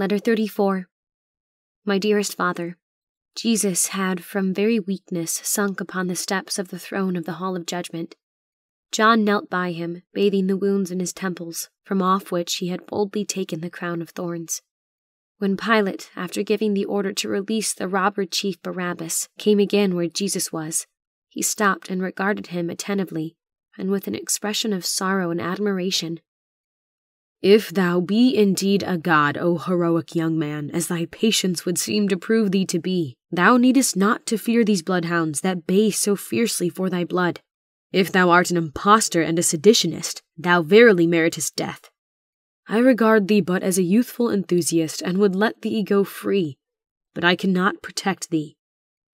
Letter 34. My dearest Father, Jesus had from very weakness sunk upon the steps of the throne of the Hall of Judgment. John knelt by him, bathing the wounds in his temples, from off which he had boldly taken the crown of thorns. When Pilate, after giving the order to release the robber chief Barabbas, came again where Jesus was, he stopped and regarded him attentively, and with an expression of sorrow and admiration, if thou be indeed a god, O heroic young man, as thy patience would seem to prove thee to be, thou needest not to fear these bloodhounds that bay so fiercely for thy blood. If thou art an impostor and a seditionist, thou verily meritest death. I regard thee but as a youthful enthusiast, and would let thee go free, but I cannot protect thee.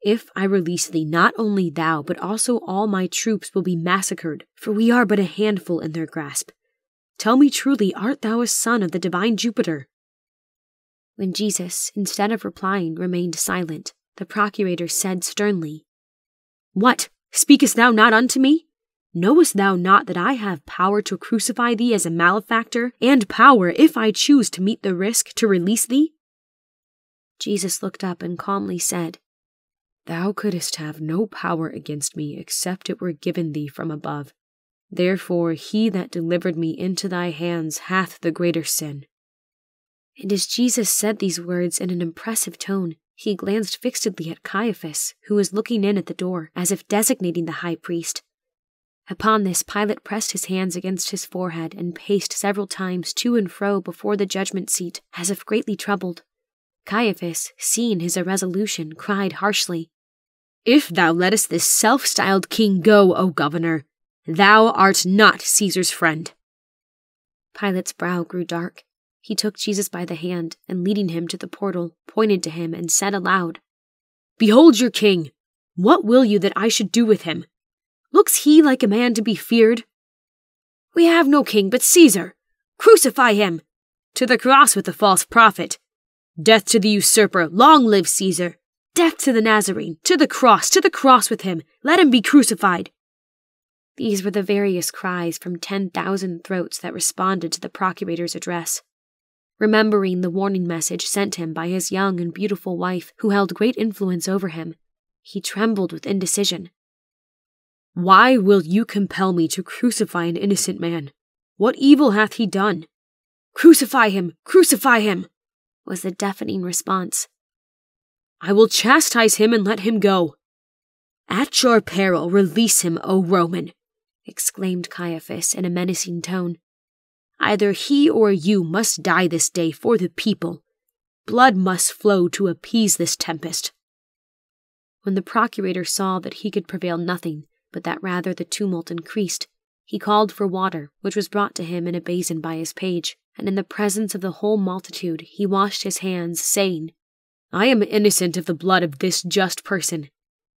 If I release thee, not only thou, but also all my troops will be massacred, for we are but a handful in their grasp, Tell me truly, art thou a son of the divine Jupiter? When Jesus, instead of replying, remained silent, the procurator said sternly, What? Speakest thou not unto me? Knowest thou not that I have power to crucify thee as a malefactor, and power, if I choose to meet the risk, to release thee? Jesus looked up and calmly said, Thou couldst have no power against me except it were given thee from above. Therefore he that delivered me into thy hands hath the greater sin. And as Jesus said these words in an impressive tone, he glanced fixedly at Caiaphas, who was looking in at the door, as if designating the high priest. Upon this, Pilate pressed his hands against his forehead and paced several times to and fro before the judgment seat, as if greatly troubled. Caiaphas, seeing his irresolution, cried harshly, If thou lettest this self styled king go, O governor, Thou art not Caesar's friend. Pilate's brow grew dark. He took Jesus by the hand, and leading him to the portal, pointed to him and said aloud, Behold your king! What will you that I should do with him? Looks he like a man to be feared? We have no king but Caesar! Crucify him! To the cross with the false prophet! Death to the usurper! Long live Caesar! Death to the Nazarene! To the cross! To the cross with him! Let him be crucified! These were the various cries from 10,000 throats that responded to the procurator's address. Remembering the warning message sent him by his young and beautiful wife, who held great influence over him, he trembled with indecision. Why will you compel me to crucify an innocent man? What evil hath he done? Crucify him! Crucify him! was the deafening response. I will chastise him and let him go. At your peril, release him, O Roman exclaimed Caiaphas in a menacing tone. Either he or you must die this day for the people. Blood must flow to appease this tempest. When the procurator saw that he could prevail nothing, but that rather the tumult increased, he called for water, which was brought to him in a basin by his page, and in the presence of the whole multitude he washed his hands, saying, I am innocent of the blood of this just person.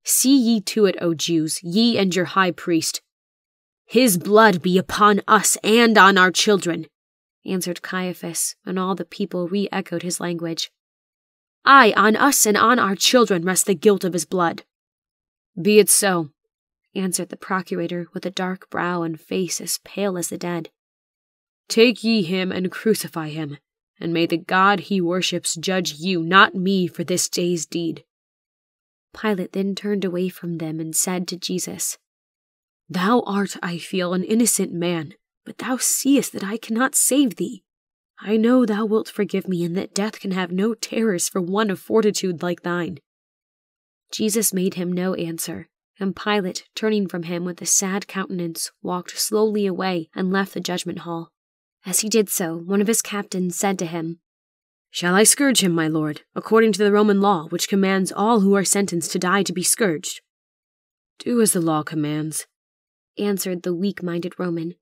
See ye to it, O Jews, ye and your high priest, his blood be upon us and on our children, answered Caiaphas, and all the people re echoed his language. Ay, on us and on our children rests the guilt of his blood. Be it so, answered the procurator with a dark brow and face as pale as the dead. Take ye him and crucify him, and may the God he worships judge you, not me, for this day's deed. Pilate then turned away from them and said to Jesus, Thou art, I feel, an innocent man, but thou seest that I cannot save thee. I know thou wilt forgive me, and that death can have no terrors for one of fortitude like thine. Jesus made him no answer, and Pilate, turning from him with a sad countenance, walked slowly away and left the judgment hall. As he did so, one of his captains said to him, Shall I scourge him, my lord, according to the Roman law, which commands all who are sentenced to die to be scourged? Do as the law commands, answered the weak minded Roman.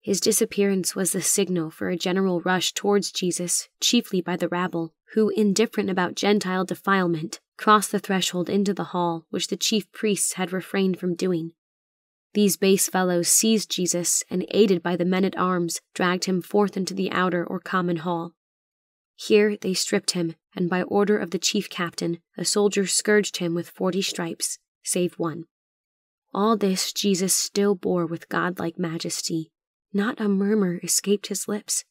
His disappearance was the signal for a general rush towards Jesus, chiefly by the rabble, who, indifferent about Gentile defilement, crossed the threshold into the hall, which the chief priests had refrained from doing. These base fellows seized Jesus, and aided by the men at arms, dragged him forth into the outer or common hall. Here they stripped him, and by order of the chief captain, a soldier scourged him with forty stripes, save one. All this Jesus still bore with godlike majesty. Not a murmur escaped his lips.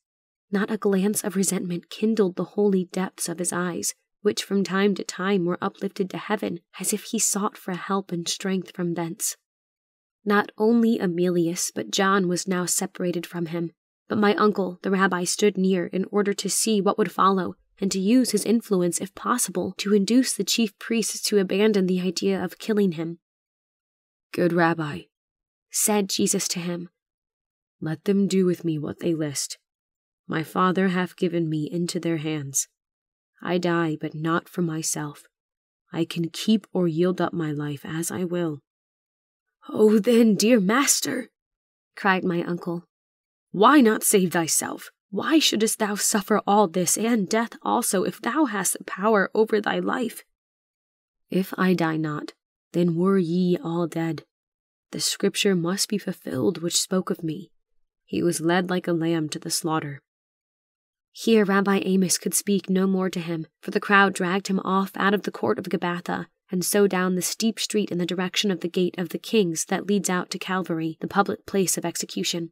Not a glance of resentment kindled the holy depths of his eyes, which from time to time were uplifted to heaven as if he sought for help and strength from thence. Not only Amelius, but John was now separated from him, but my uncle, the rabbi, stood near in order to see what would follow and to use his influence, if possible, to induce the chief priests to abandon the idea of killing him. Good Rabbi, said Jesus to him, let them do with me what they list. My Father hath given me into their hands. I die, but not for myself. I can keep or yield up my life as I will. Oh, then, dear master, cried my uncle, why not save thyself? Why shouldest thou suffer all this and death also, if thou hast the power over thy life? If I die not, then were ye all dead. The scripture must be fulfilled which spoke of me. He was led like a lamb to the slaughter. Here Rabbi Amos could speak no more to him, for the crowd dragged him off out of the court of Gabatha, and so down the steep street in the direction of the gate of the kings that leads out to Calvary, the public place of execution.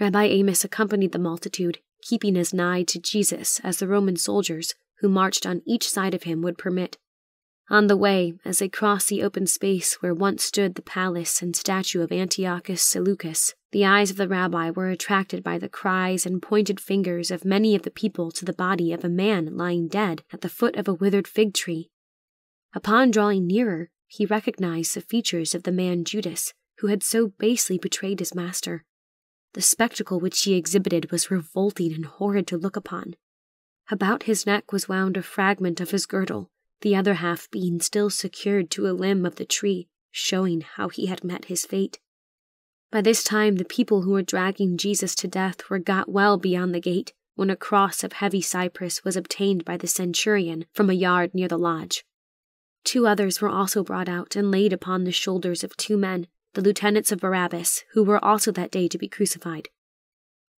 Rabbi Amos accompanied the multitude, keeping as nigh to Jesus as the Roman soldiers, who marched on each side of him, would permit, on the way, as they crossed the open space where once stood the palace and statue of Antiochus Seleucus, the eyes of the rabbi were attracted by the cries and pointed fingers of many of the people to the body of a man lying dead at the foot of a withered fig tree. Upon drawing nearer, he recognized the features of the man Judas, who had so basely betrayed his master. The spectacle which he exhibited was revolting and horrid to look upon. About his neck was wound a fragment of his girdle, the other half being still secured to a limb of the tree, showing how he had met his fate. By this time, the people who were dragging Jesus to death were got well beyond the gate when a cross of heavy cypress was obtained by the centurion from a yard near the lodge. Two others were also brought out and laid upon the shoulders of two men, the lieutenants of Barabbas, who were also that day to be crucified.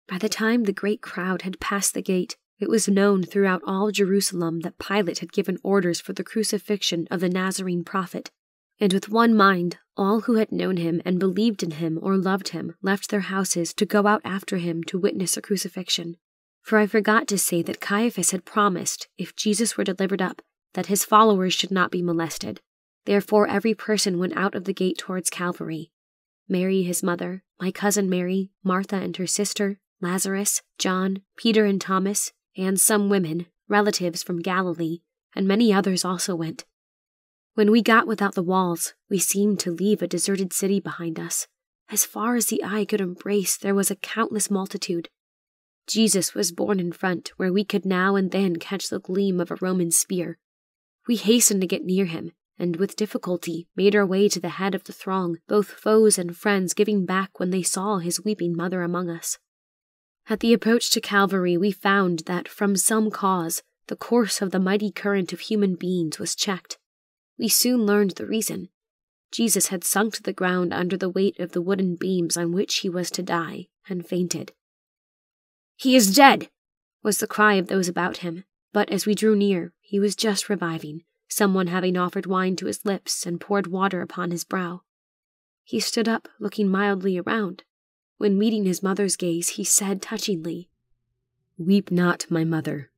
By the time the great crowd had passed the gate, it was known throughout all Jerusalem that Pilate had given orders for the crucifixion of the Nazarene prophet, and with one mind, all who had known him and believed in him or loved him left their houses to go out after him to witness a crucifixion. For I forgot to say that Caiaphas had promised, if Jesus were delivered up, that his followers should not be molested. Therefore, every person went out of the gate towards Calvary. Mary, his mother, my cousin Mary, Martha and her sister, Lazarus, John, Peter and Thomas, and some women, relatives from Galilee, and many others also went. When we got without the walls, we seemed to leave a deserted city behind us. As far as the eye could embrace, there was a countless multitude. Jesus was borne in front, where we could now and then catch the gleam of a Roman spear. We hastened to get near him, and with difficulty made our way to the head of the throng, both foes and friends giving back when they saw his weeping mother among us. At the approach to Calvary, we found that from some cause, the course of the mighty current of human beings was checked. We soon learned the reason. Jesus had sunk to the ground under the weight of the wooden beams on which he was to die, and fainted. He is dead! was the cry of those about him, but as we drew near, he was just reviving, someone having offered wine to his lips and poured water upon his brow. He stood up, looking mildly around. When meeting his mother's gaze, he said touchingly, Weep not, my mother.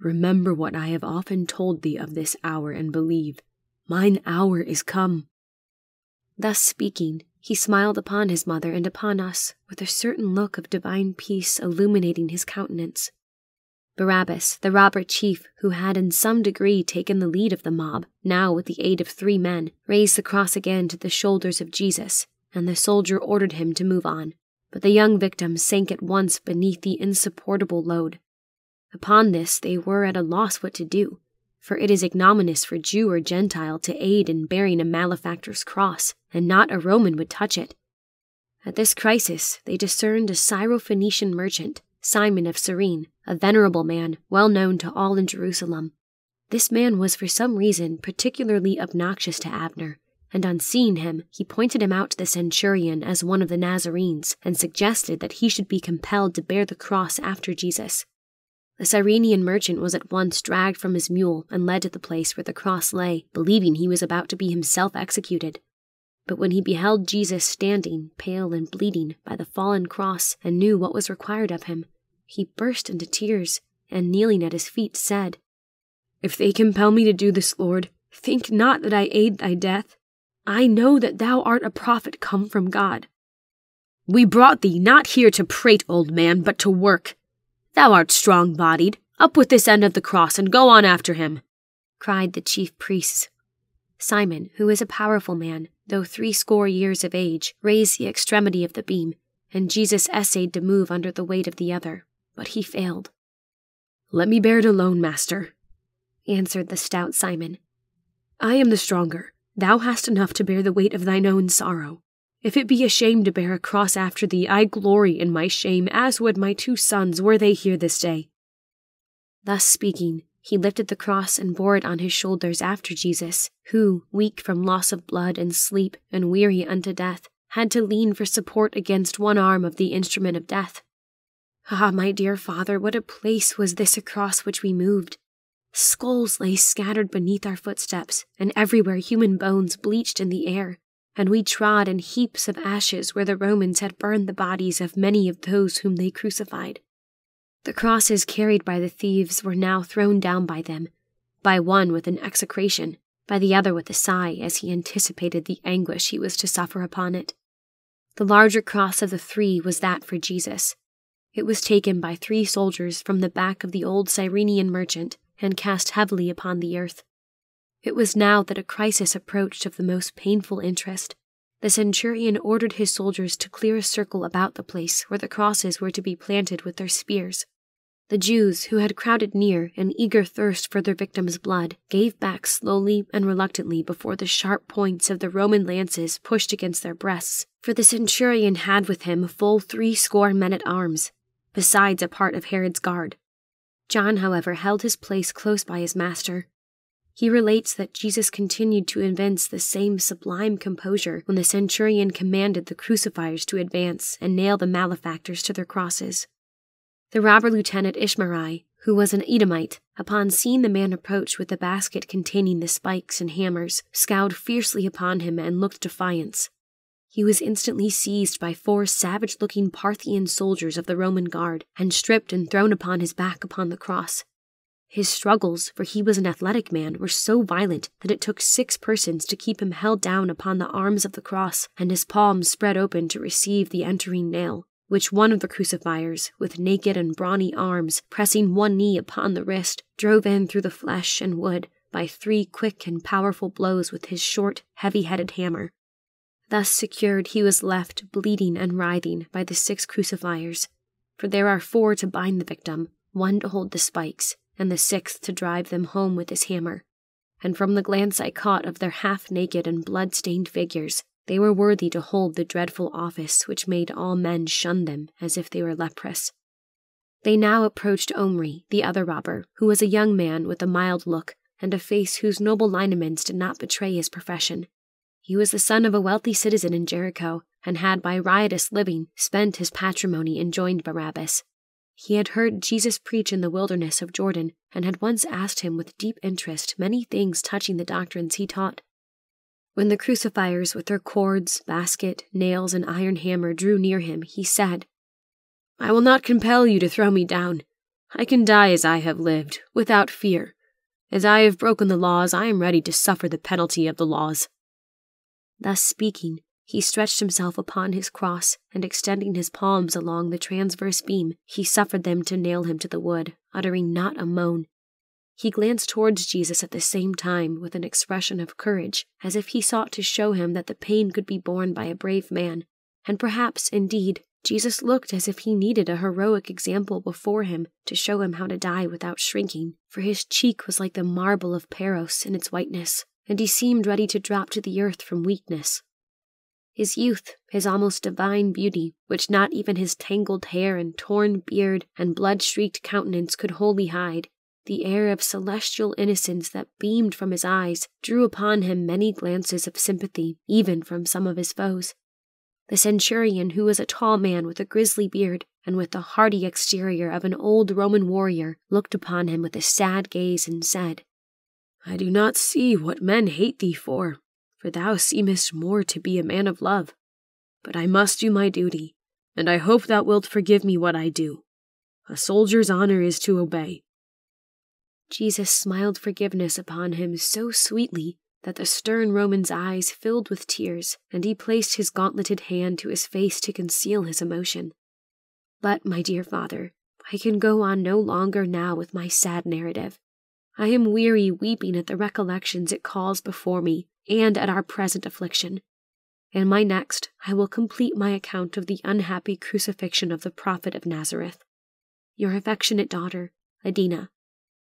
Remember what I have often told thee of this hour, and believe, mine hour is come. Thus speaking, he smiled upon his mother and upon us, with a certain look of divine peace illuminating his countenance. Barabbas, the robber chief, who had in some degree taken the lead of the mob, now with the aid of three men, raised the cross again to the shoulders of Jesus, and the soldier ordered him to move on but the young victim sank at once beneath the insupportable load. Upon this, they were at a loss what to do, for it is ignominious for Jew or Gentile to aid in bearing a malefactor's cross, and not a Roman would touch it. At this crisis, they discerned a Syrophoenician merchant, Simon of Cyrene, a venerable man, well known to all in Jerusalem. This man was for some reason particularly obnoxious to Abner, and on seeing him, he pointed him out to the centurion as one of the Nazarenes, and suggested that he should be compelled to bear the cross after Jesus. The Cyrenian merchant was at once dragged from his mule and led to the place where the cross lay, believing he was about to be himself executed. But when he beheld Jesus standing, pale and bleeding, by the fallen cross, and knew what was required of him, he burst into tears, and kneeling at his feet, said, If they compel me to do this, Lord, think not that I aid thy death I know that thou art a prophet come from God. We brought thee not here to prate, old man, but to work. Thou art strong bodied. Up with this end of the cross and go on after him, cried the chief priests. Simon, who is a powerful man, though threescore years of age, raised the extremity of the beam, and Jesus essayed to move under the weight of the other, but he failed. Let me bear it alone, master, answered the stout Simon. I am the stronger. Thou hast enough to bear the weight of thine own sorrow. If it be a shame to bear a cross after thee, I glory in my shame, as would my two sons, were they here this day. Thus speaking, he lifted the cross and bore it on his shoulders after Jesus, who, weak from loss of blood and sleep, and weary unto death, had to lean for support against one arm of the instrument of death. Ah, my dear father, what a place was this across which we moved! Skulls lay scattered beneath our footsteps, and everywhere human bones bleached in the air, and we trod in heaps of ashes where the Romans had burned the bodies of many of those whom they crucified. The crosses carried by the thieves were now thrown down by them, by one with an execration, by the other with a sigh as he anticipated the anguish he was to suffer upon it. The larger cross of the three was that for Jesus. It was taken by three soldiers from the back of the old Cyrenian merchant and cast heavily upon the earth. It was now that a crisis approached of the most painful interest. The centurion ordered his soldiers to clear a circle about the place where the crosses were to be planted with their spears. The Jews, who had crowded near, in eager thirst for their victim's blood, gave back slowly and reluctantly before the sharp points of the Roman lances pushed against their breasts, for the centurion had with him full three score men at arms, besides a part of Herod's guard. John, however, held his place close by his master. He relates that Jesus continued to evince the same sublime composure when the centurion commanded the crucifiers to advance and nail the malefactors to their crosses. The robber lieutenant Ishmarai, who was an Edomite, upon seeing the man approach with the basket containing the spikes and hammers, scowled fiercely upon him and looked defiance. He was instantly seized by four savage looking Parthian soldiers of the Roman guard and stripped and thrown upon his back upon the cross. His struggles, for he was an athletic man, were so violent that it took six persons to keep him held down upon the arms of the cross and his palms spread open to receive the entering nail, which one of the crucifiers, with naked and brawny arms, pressing one knee upon the wrist, drove in through the flesh and wood by three quick and powerful blows with his short, heavy headed hammer. Thus secured, he was left bleeding and writhing by the six crucifiers, for there are four to bind the victim, one to hold the spikes, and the sixth to drive them home with his hammer. And from the glance I caught of their half naked and blood stained figures, they were worthy to hold the dreadful office which made all men shun them as if they were leprous. They now approached Omri, the other robber, who was a young man with a mild look and a face whose noble lineaments did not betray his profession. He was the son of a wealthy citizen in Jericho, and had by riotous living spent his patrimony and joined Barabbas. He had heard Jesus preach in the wilderness of Jordan, and had once asked him with deep interest many things touching the doctrines he taught. When the crucifiers with their cords, basket, nails, and iron hammer drew near him, he said, I will not compel you to throw me down. I can die as I have lived, without fear. As I have broken the laws, I am ready to suffer the penalty of the laws. Thus speaking, he stretched himself upon his cross, and extending his palms along the transverse beam, he suffered them to nail him to the wood, uttering not a moan. He glanced towards Jesus at the same time with an expression of courage, as if he sought to show him that the pain could be borne by a brave man. And perhaps, indeed, Jesus looked as if he needed a heroic example before him to show him how to die without shrinking, for his cheek was like the marble of Paros in its whiteness, and he seemed ready to drop to the earth from weakness. His youth, his almost divine beauty, which not even his tangled hair and torn beard and blood streaked countenance could wholly hide, the air of celestial innocence that beamed from his eyes drew upon him many glances of sympathy, even from some of his foes. The centurion, who was a tall man with a grisly beard and with the hardy exterior of an old Roman warrior, looked upon him with a sad gaze and said, I do not see what men hate thee for, for thou seemest more to be a man of love. But I must do my duty, and I hope thou wilt forgive me what I do. A soldier's honor is to obey. Jesus smiled forgiveness upon him so sweetly that the stern Roman's eyes filled with tears, and he placed his gauntleted hand to his face to conceal his emotion. But, my dear father, I can go on no longer now with my sad narrative. I am weary weeping at the recollections it calls before me, and at our present affliction. In my next, I will complete my account of the unhappy crucifixion of the Prophet of Nazareth. Your affectionate daughter, Adina.